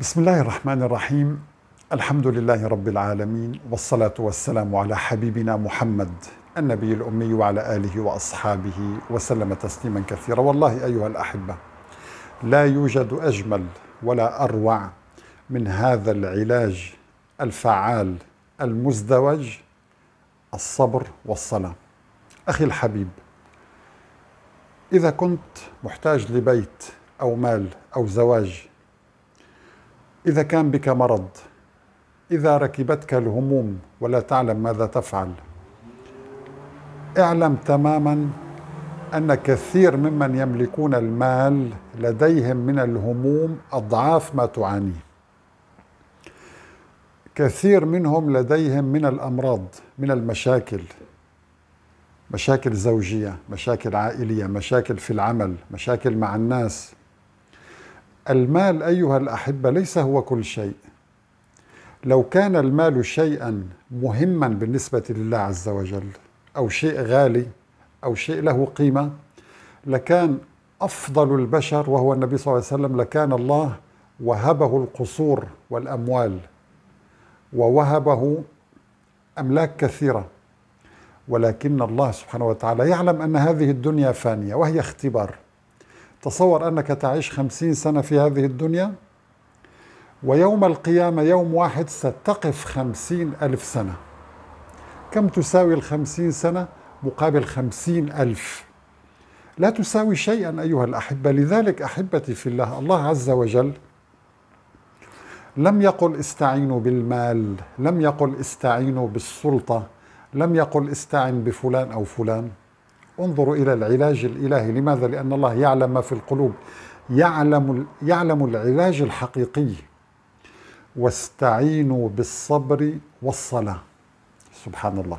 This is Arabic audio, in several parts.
بسم الله الرحمن الرحيم الحمد لله رب العالمين والصلاة والسلام على حبيبنا محمد النبي الأمي وعلى آله وأصحابه وسلم تسليما كثيرا والله أيها الأحبة لا يوجد أجمل ولا أروع من هذا العلاج الفعال المزدوج الصبر والصلاة أخي الحبيب إذا كنت محتاج لبيت أو مال أو زواج إذا كان بك مرض إذا ركبتك الهموم ولا تعلم ماذا تفعل اعلم تماما أن كثير ممن يملكون المال لديهم من الهموم أضعاف ما تعانيه كثير منهم لديهم من الأمراض من المشاكل مشاكل زوجية مشاكل عائلية مشاكل في العمل مشاكل مع الناس المال أيها الأحبة ليس هو كل شيء لو كان المال شيئا مهما بالنسبة لله عز وجل أو شيء غالي أو شيء له قيمة لكان أفضل البشر وهو النبي صلى الله عليه وسلم لكان الله وهبه القصور والأموال ووهبه أملاك كثيرة ولكن الله سبحانه وتعالى يعلم أن هذه الدنيا فانية وهي اختبار تصور أنك تعيش خمسين سنة في هذه الدنيا ويوم القيامة يوم واحد ستقف خمسين ألف سنة كم تساوي الخمسين سنة مقابل خمسين ألف لا تساوي شيئا أيها الأحبة لذلك أحبتي في الله الله عز وجل لم يقل استعينوا بالمال لم يقل استعينوا بالسلطة لم يقل استعن بفلان أو فلان انظروا إلى العلاج الإلهي لماذا؟ لأن الله يعلم ما في القلوب يعلم, يعلم العلاج الحقيقي واستعينوا بالصبر والصلاة سبحان الله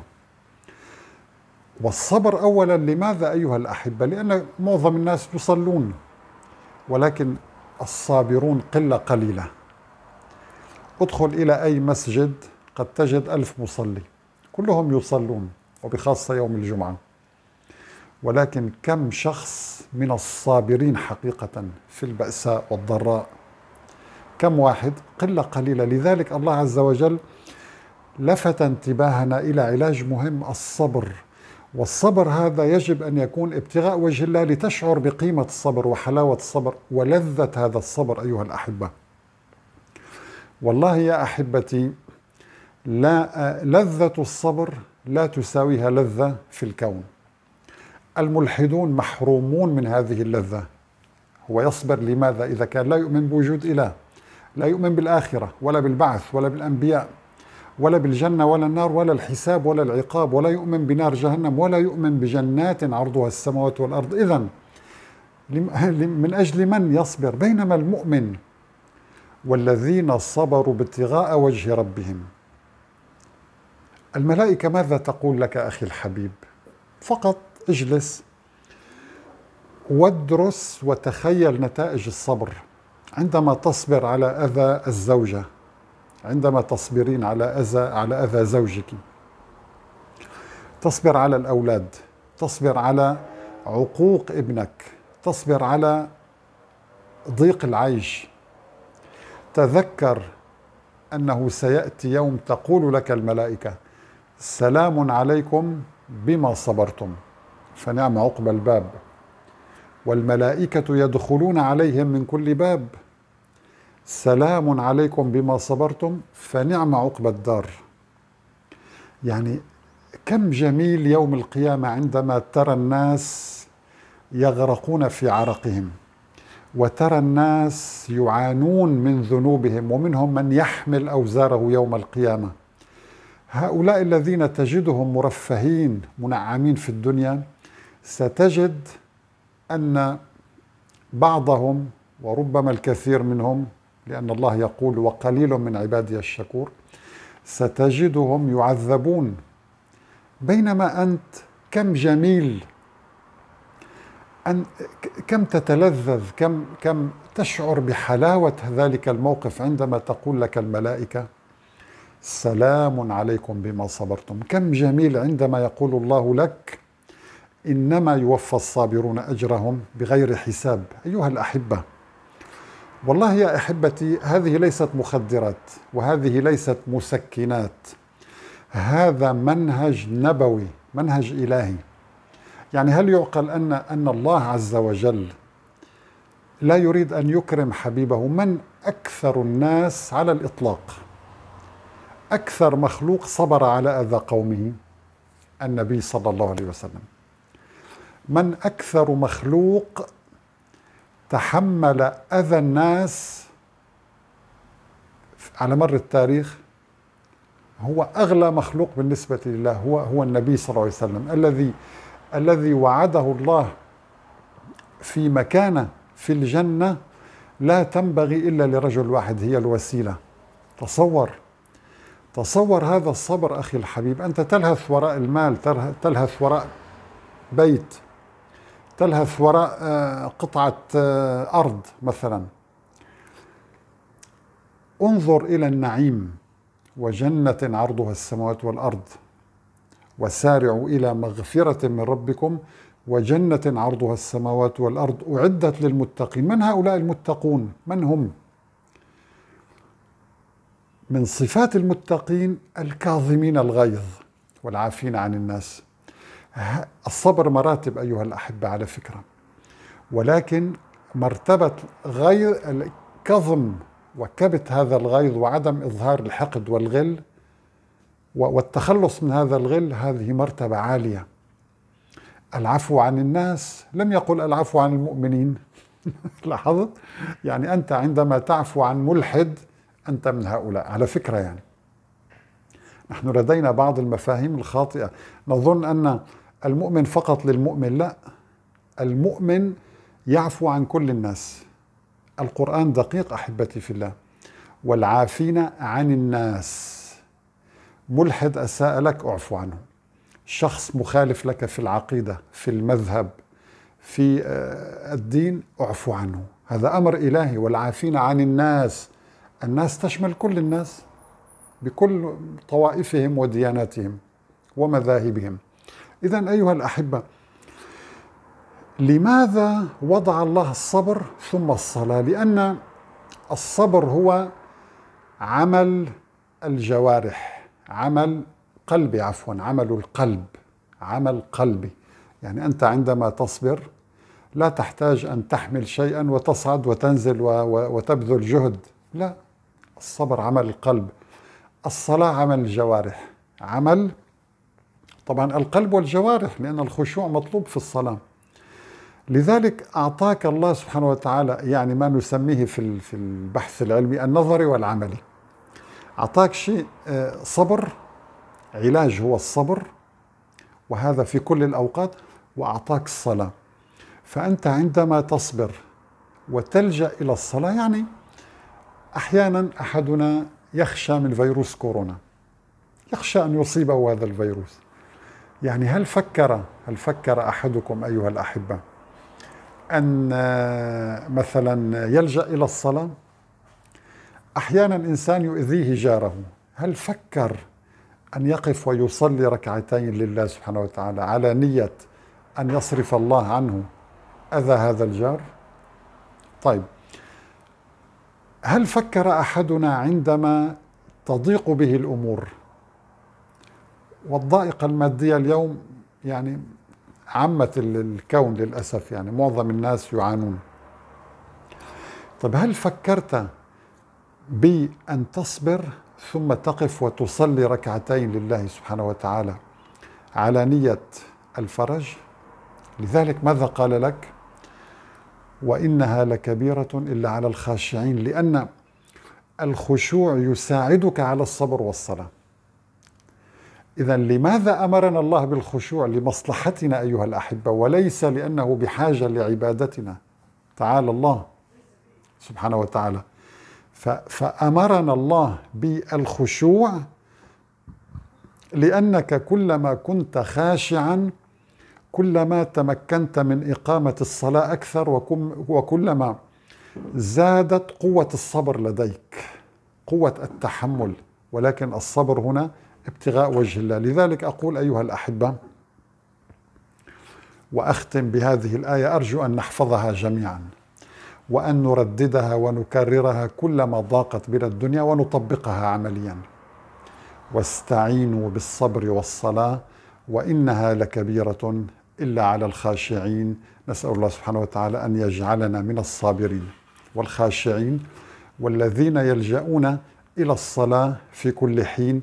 والصبر أولا لماذا أيها الأحبة؟ لأن معظم الناس يصلون ولكن الصابرون قلة قليلة ادخل إلى أي مسجد قد تجد ألف مصلي كلهم يصلون وبخاصة يوم الجمعة ولكن كم شخص من الصابرين حقيقة في البأساء والضراء كم واحد قلة قليلة لذلك الله عز وجل لفت انتباهنا إلى علاج مهم الصبر والصبر هذا يجب أن يكون ابتغاء وجه الله لتشعر بقيمة الصبر وحلاوة الصبر ولذة هذا الصبر أيها الأحبة والله يا أحبتي لا لذة الصبر لا تساويها لذة في الكون الملحدون محرومون من هذه اللذة هو يصبر لماذا إذا كان لا يؤمن بوجود إله لا يؤمن بالآخرة ولا بالبعث ولا بالأنبياء ولا بالجنة ولا النار ولا الحساب ولا العقاب ولا يؤمن بنار جهنم ولا يؤمن بجنات عرضها السماوات والأرض إذا من أجل من يصبر بينما المؤمن والذين صبروا ابتغاء وجه ربهم الملائكة ماذا تقول لك أخي الحبيب فقط اجلس وادرس وتخيل نتائج الصبر عندما تصبر على أذى الزوجة عندما تصبرين على أذى على أذى زوجك تصبر على الأولاد تصبر على عقوق ابنك تصبر على ضيق العيش تذكر أنه سيأتي يوم تقول لك الملائكة سلام عليكم بما صبرتم فنعم عقبى الباب والملائكة يدخلون عليهم من كل باب سلام عليكم بما صبرتم فنعم عقبى الدار يعني كم جميل يوم القيامة عندما ترى الناس يغرقون في عرقهم وترى الناس يعانون من ذنوبهم ومنهم من يحمل أوزاره يوم القيامة هؤلاء الذين تجدهم مرفهين منعمين في الدنيا ستجد أن بعضهم وربما الكثير منهم لأن الله يقول وقليل من عبادي الشكور ستجدهم يعذبون بينما أنت كم جميل أن كم تتلذذ كم كم تشعر بحلاوة ذلك الموقف عندما تقول لك الملائكة سلام عليكم بما صبرتم كم جميل عندما يقول الله لك إنما يوفى الصابرون أجرهم بغير حساب أيها الأحبة والله يا أحبتي هذه ليست مخدرات وهذه ليست مسكنات هذا منهج نبوي منهج إلهي يعني هل يعقل أن أن الله عز وجل لا يريد أن يكرم حبيبه من أكثر الناس على الإطلاق أكثر مخلوق صبر على أذى قومه النبي صلى الله عليه وسلم من اكثر مخلوق تحمل اذى الناس على مر التاريخ هو اغلى مخلوق بالنسبه لله هو هو النبي صلى الله عليه وسلم الذي الذي وعده الله في مكانه في الجنه لا تنبغي الا لرجل واحد هي الوسيله تصور تصور هذا الصبر اخي الحبيب انت تلهث وراء المال تلهث وراء بيت تلهث وراء آه، قطعة آه، أرض مثلا انظر إلى النعيم وجنة عرضها السماوات والأرض وسارعوا إلى مغفرة من ربكم وجنة عرضها السماوات والأرض أعدت للمتقين من هؤلاء المتقون؟ من هم؟ من صفات المتقين الكاظمين الغيظ والعافين عن الناس الصبر مراتب أيها الأحبة على فكرة ولكن مرتبة غير كظم وكبت هذا الغيظ وعدم إظهار الحقد والغل والتخلص من هذا الغل هذه مرتبة عالية العفو عن الناس لم يقل العفو عن المؤمنين لاحظت يعني أنت عندما تعفو عن ملحد أنت من هؤلاء على فكرة يعني نحن لدينا بعض المفاهيم الخاطئة نظن أن المؤمن فقط للمؤمن لا المؤمن يعفو عن كل الناس القرآن دقيق أحبتي في الله والعافين عن الناس ملحد أساء لك أعفو عنه شخص مخالف لك في العقيدة في المذهب في آه، الدين أعفو عنه هذا أمر إلهي والعافين عن الناس الناس تشمل كل الناس بكل طوائفهم ودياناتهم ومذاهبهم إذا أيها الأحبة لماذا وضع الله الصبر ثم الصلاة؟ لأن الصبر هو عمل الجوارح عمل قلبي عفوا عمل القلب عمل قلبي يعني أنت عندما تصبر لا تحتاج أن تحمل شيئا وتصعد وتنزل وتبذل جهد لا الصبر عمل القلب الصلاة عمل الجوارح عمل طبعا القلب والجوارح لأن الخشوع مطلوب في الصلاة لذلك أعطاك الله سبحانه وتعالى يعني ما نسميه في في البحث العلمي النظري والعملي أعطاك شيء آه، صبر علاج هو الصبر وهذا في كل الأوقات وأعطاك الصلاة فأنت عندما تصبر وتلجأ إلى الصلاة يعني أحيانا أحدنا يخشى من فيروس كورونا يخشى أن يصيبه هذا الفيروس يعني هل فكر هل فكر احدكم ايها الاحبه ان آه، مثلا يلجا الى الصلاه احيانا انسان يؤذيه جاره هل فكر ان يقف ويصلي ركعتين لله سبحانه وتعالى على نيه ان يصرف الله عنه اذى هذا الجار طيب هل فكر احدنا عندما تضيق به الامور والضائقة المادية اليوم يعني عمت الكون للأسف يعني معظم الناس يعانون طب هل فكرت بأن تصبر ثم تقف وتصلي ركعتين لله سبحانه وتعالى على نية الفرج لذلك ماذا قال لك وإنها لكبيرة إلا على الخاشعين لأن الخشوع يساعدك على الصبر والصلاة إذا لماذا أمرنا الله بالخشوع لمصلحتنا أيها الأحبة وليس لأنه بحاجة لعبادتنا تعالى الله سبحانه وتعالى فأمرنا الله بالخشوع لأنك كلما كنت خاشعا كلما تمكنت من إقامة الصلاة أكثر وكلما زادت قوة الصبر لديك قوة التحمل ولكن الصبر هنا ابتغاء وجه الله لذلك أقول أيها الأحبة وأختم بهذه الآية أرجو أن نحفظها جميعا وأن نرددها ونكررها كلما ضاقت بنا الدنيا ونطبقها عمليا واستعينوا بالصبر والصلاة وإنها لكبيرة إلا على الخاشعين نسأل الله سبحانه وتعالى أن يجعلنا من الصابرين والخاشعين والذين يلجؤون إلى الصلاة في كل حين